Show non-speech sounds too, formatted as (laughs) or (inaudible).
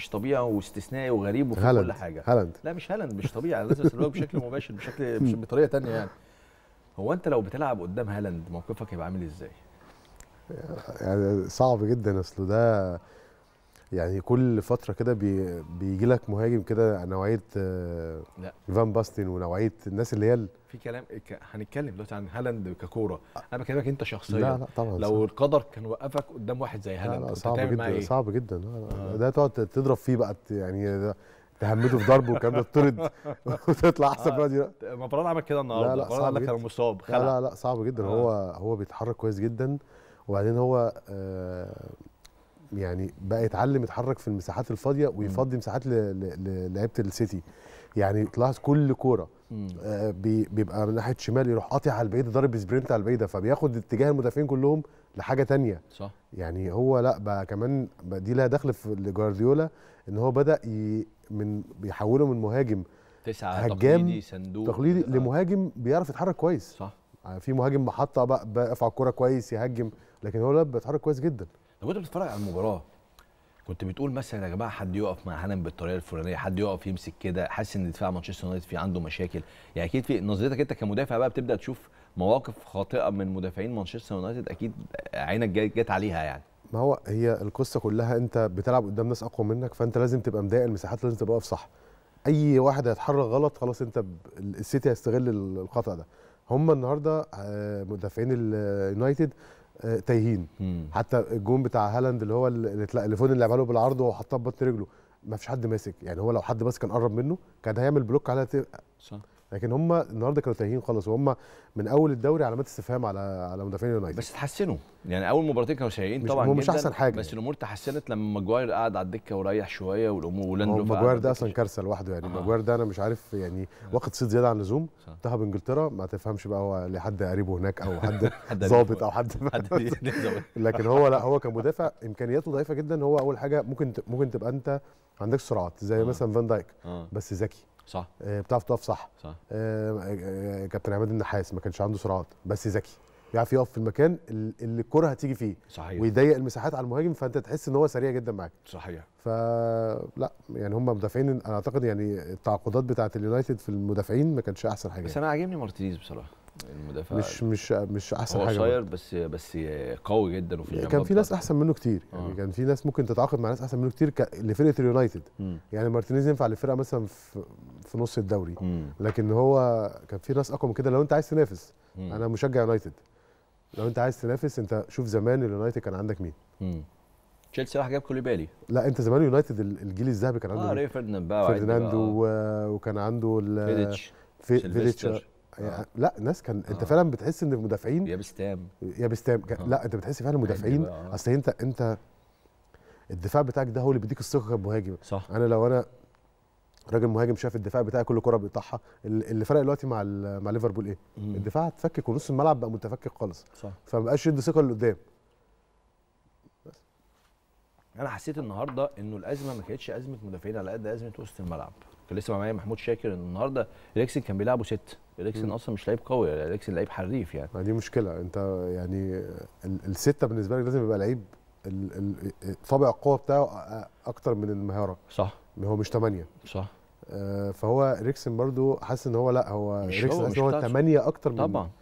مش طبيعي واستثنائي وغريب وفي كل حاجه هالاند لا مش هالاند مش طبيعي لازم اسلوبه بشكل مباشر بشكل بطريقه ثانيه يعني هو انت لو بتلعب قدام هالاند موقفك هيبقى عامل ازاي؟ يعني صعب جدا اصل ده يعني كل فتره كده بي بيجي لك مهاجم كده نوعيه لا فان باستن ونوعيه الناس اللي هي في كلام هنتكلم دلوقتي عن هالاند ككوره آه. انا بكلمك انت شخصيا لا لا طبعا لو صعب. القدر كان وقفك قدام واحد زي هالاند لا لا صعب جدا إيه؟ صعب جدا آه،, آه. آه. ده تقعد تضرب فيه بقى يعني تهمده في ضربه والكلام ده (laughs) (laughs) وتطلع احسن ما مبران عمل كده النهارده لا لا صعب قال لك انا مصاب لا لا لا صعب جدا آه. هو هو بيتحرك كويس جدا وبعدين هو آه يعني بقى يتعلم يتحرك في المساحات الفاضيه ويفضي مساحات لعيبه السيتي يعني تلاحظ كل كوره آه بيبقى من ناحيه شمال يروح قاطع على البعيده ضارب سبرنت على البعيده فبياخد اتجاه المدافعين كلهم لحاجه تانية صح يعني هو لا بقى كمان بقى دي لها دخل في جوارديولا ان هو بدا ي من بيحوله من مهاجم تسعه هجام تقليدي صندوق تقليدي آه. لمهاجم بيعرف يتحرك كويس صح يعني في مهاجم محطه بقى بقى يرفع الكوره كويس يهجم لكن هو لا بيتحرك كويس جدا لو كنت بتتفرج على المباراه كنت بتقول مثلا يا جماعه حد يقف مع هانم بالطريقه الفلانيه حد يقف يمسك كده حاسس ان دفاع مانشستر يونايتد في عنده مشاكل يعني اكيد في نظرتك انت كمدافع بقى بتبدا تشوف مواقف خاطئه من مدافعين مانشستر يونايتد اكيد عينك جت عليها يعني ما هو هي القصه كلها انت بتلعب قدام ناس اقوى منك فانت لازم تبقى مضايق المساحات لازم تبقى واقف صح اي واحد هيتحرك غلط خلاص انت السيتي هيستغل الخطا ده هم النهارده آه، مدافعين اليونايتد آه، تايهين حتى الجون بتاع هالاند اللي هو اللي فودن اللي عمله بالعرض وحطها حطها رجله ما فيش حد ماسك يعني هو لو حد بس كان قرب منه كان هيعمل بلوك على صح لكن هم النهارده كانوا تايهين خالص وهم من اول الدوري علامات استفهام على على مدافعين اليونايتد بس اتحسنوا يعني اول مباراتين كانوا سيئين طبعا مش احسن حاجه بس الامور تحسنت لما ماجواير قعد على الدكه وريح شويه والامور ولاندو ماجواير ده اصلا كارثه لوحده يعني آه. ماجواير ده انا مش عارف يعني آه. واخد صيت زياده عن اللزوم انتهى بانجلترا ما تفهمش بقى هو لحد قريبه هناك او حد ظابط (laughs) او حد (laughs) (laughs) لكن هو لا هو كمدافع امكانياته ضعيفه جدا هو اول حاجه ممكن ممكن تبقى انت عندك سرعات زي آه. مثلا فان دايك آه. بس ذكي صح آه، بتعرف تقف صح صح آه، آه، كابتن عماد النحاس ما كانش عنده سرعات بس ذكي يعرف يقف في المكان اللي الكره هتيجي فيه صحيح ويضيق المساحات على المهاجم فانت تحس ان هو سريع جدا معاك صحيح فلا يعني هم مدافعين انا اعتقد يعني التعاقدات بتاعه اليونايتد في المدافعين ما كانش احسن حاجه بس انا عاجبني مارتينيز بصراحه المدافع مش مش مش احسن حاجه هو قصير بس بس قوي جدا وفي يعني كان في ناس احسن منه كتير يعني آه. كان في ناس ممكن تتعاقد مع ناس احسن منه كتير ك... لفرقه اليونايتد يعني مارتينيز ينفع لفرقه مثلا في, في نص الدوري مم. لكن هو كان في ناس اقوى من كده لو انت عايز تنافس مم. انا مشجع يونايتد لو انت عايز تنافس انت شوف زمان اليونايتد كان عندك مين تشيلسي راح جاب كوليبالي لا انت زمان يونايتد الجيل الذهبي كان عنده اه ريفرد فيرديناند بقى فيرديناند وكان عنده فيديتش فيديتش آه. يعني لا ناس كان آه. انت فعلا بتحس ان المدافعين يا بستام يا بستام آه. لا انت بتحس فعلا المدافعين آه. اصل انت انت الدفاع بتاعك ده هو اللي بيديك الثقه كمهاجم صح انا لو انا راجل مهاجم شايف الدفاع بتاعي كل كره بيقطعها اللي فرق دلوقتي مع مع ليفربول ايه؟ مم. الدفاع اتفكك ونص الملعب بقى متفكك خالص صح فما بقاش يدي ثقه لقدام انا حسيت النهارده انه الازمه ما كانتش ازمه مدافعين على قد ازمه وسط الملعب كان لسه معايا محمود شاكر ان النهارده اريكسن كان بيلعبه ست اريكسن اصلا مش لعيب قوي اريكسن لعيب حريف يعني ما دي مشكله انت يعني السته بالنسبه لك لازم يبقى لعيب طابع القوه بتاعه اكتر من المهاره صح هو مش ثمانيه صح آه، فهو اريكسن برضو حاسس ان هو لا هو ريكسن هو, هو ثمانيه اكتر من طبعا